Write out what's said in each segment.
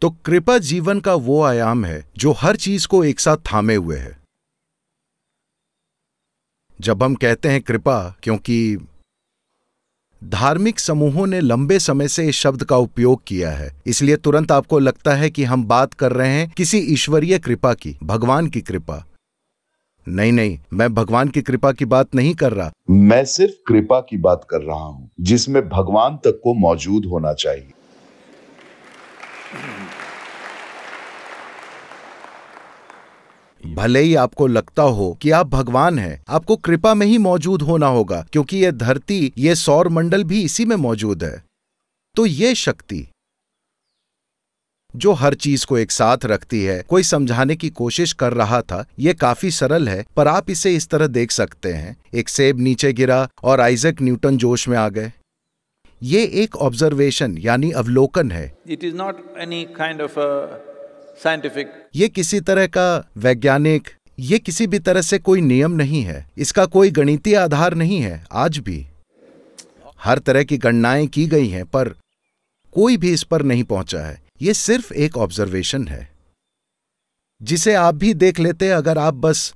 तो कृपा जीवन का वो आयाम है जो हर चीज को एक साथ थामे हुए है जब हम कहते हैं कृपा क्योंकि धार्मिक समूहों ने लंबे समय से इस शब्द का उपयोग किया है इसलिए तुरंत आपको लगता है कि हम बात कर रहे हैं किसी ईश्वरीय कृपा की भगवान की कृपा नहीं नहीं मैं भगवान की कृपा की बात नहीं कर रहा मैं सिर्फ कृपा की बात कर रहा हूं जिसमें भगवान तक को मौजूद होना चाहिए भले ही आपको लगता हो कि आप भगवान हैं आपको कृपा में ही मौजूद होना होगा क्योंकि यह धरती ये सौर मंडल भी इसी में मौजूद है तो ये शक्ति जो हर चीज को एक साथ रखती है कोई समझाने की कोशिश कर रहा था ये काफी सरल है पर आप इसे इस तरह देख सकते हैं एक सेब नीचे गिरा और आइजक न्यूटन जोश में आ गए ये एक ऑब्जर्वेशन यानी अवलोकन है it is not any kind of scientific ये किसी तरह का वैज्ञानिक ये किसी भी तरह से कोई नियम नहीं है इसका कोई गणितीय आधार नहीं है आज भी हर तरह की गणनाएं की गई हैं पर कोई भी इस पर नहीं पहुंचा है ये सिर्फ एक ऑब्जर्वेशन है जिसे आप भी देख लेते अगर आप बस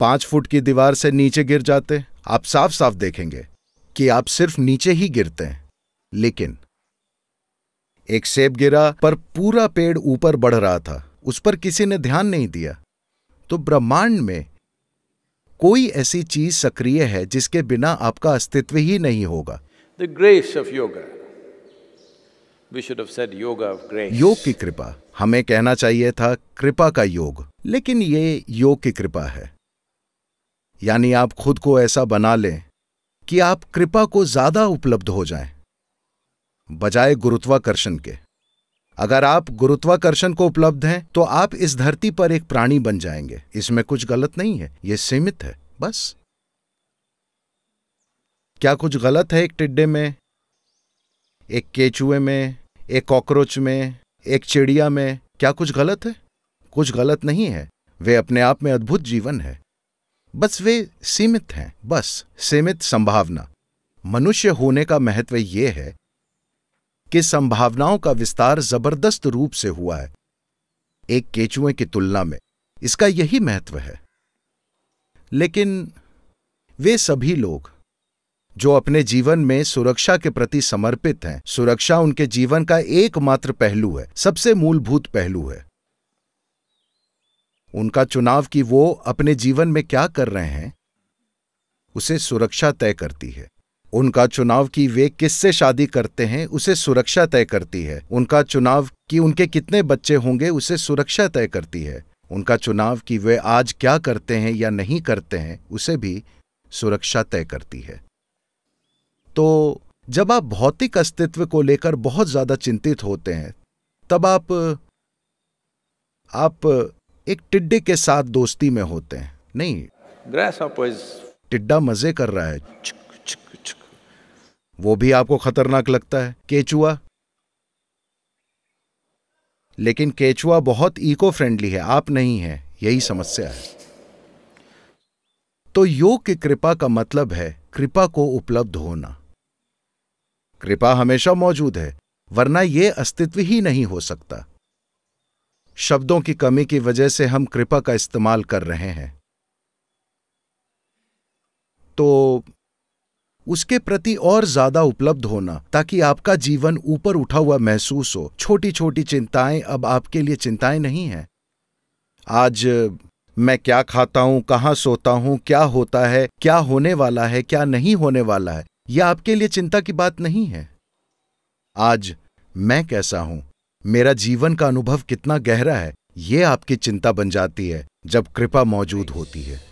पांच फुट की दीवार से नीचे गिर जाते आप साफ साफ देखेंगे कि आप सिर्फ नीचे ही गिरते हैं लेकिन एक सेब गिरा पर पूरा पेड़ ऊपर बढ़ रहा था उस पर किसी ने ध्यान नहीं दिया तो ब्रह्मांड में कोई ऐसी चीज सक्रिय है जिसके बिना आपका अस्तित्व ही नहीं होगा द ग्रेस ऑफ योगा योग की कृपा हमें कहना चाहिए था कृपा का योग लेकिन ये योग की कृपा है यानी आप खुद को ऐसा बना लें कि आप कृपा को ज्यादा उपलब्ध हो जाएं। बजाय गुरुत्वाकर्षण के अगर आप गुरुत्वाकर्षण को उपलब्ध हैं तो आप इस धरती पर एक प्राणी बन जाएंगे इसमें कुछ गलत नहीं है यह सीमित है बस क्या कुछ गलत है एक टिड्डे में एक केचुए में एक कॉकरोच में एक चिड़िया में क्या कुछ गलत है कुछ गलत नहीं है वे अपने आप में अद्भुत जीवन है बस वे सीमित हैं बस सीमित संभावना मनुष्य होने का महत्व यह है कि संभावनाओं का विस्तार जबरदस्त रूप से हुआ है एक केचुए की तुलना में इसका यही महत्व है लेकिन वे सभी लोग जो अपने जीवन में सुरक्षा के प्रति समर्पित हैं सुरक्षा उनके जीवन का एकमात्र पहलू है सबसे मूलभूत पहलू है उनका चुनाव कि वो अपने जीवन में क्या कर रहे हैं उसे सुरक्षा तय करती है उनका चुनाव कि वे किससे शादी करते हैं उसे सुरक्षा तय करती है उनका चुनाव कि उनके कितने बच्चे होंगे उसे सुरक्षा तय करती है उनका चुनाव कि वे आज क्या करते हैं या नहीं करते हैं उसे भी सुरक्षा तय करती है तो जब आप भौतिक अस्तित्व को लेकर बहुत ज्यादा चिंतित होते हैं तब आप आप एक टिड्डे के साथ दोस्ती में होते हैं नहीं टिड्डा मजे कर रहा है वो भी आपको खतरनाक लगता है केचुआ लेकिन केचुआ बहुत इको फ्रेंडली है आप नहीं है यही समस्या है तो योग की कृपा का मतलब है कृपा को उपलब्ध होना कृपा हमेशा मौजूद है वरना यह अस्तित्व ही नहीं हो सकता शब्दों की कमी की वजह से हम कृपा का इस्तेमाल कर रहे हैं तो उसके प्रति और ज्यादा उपलब्ध होना ताकि आपका जीवन ऊपर उठा हुआ महसूस हो छोटी छोटी चिंताएं अब आपके लिए चिंताएं नहीं हैं आज मैं क्या खाता हूं कहां सोता हूं क्या होता है क्या होने वाला है क्या नहीं होने वाला है यह आपके लिए चिंता की बात नहीं है आज मैं कैसा हूं मेरा जीवन का अनुभव कितना गहरा है ये आपकी चिंता बन जाती है जब कृपा मौजूद होती है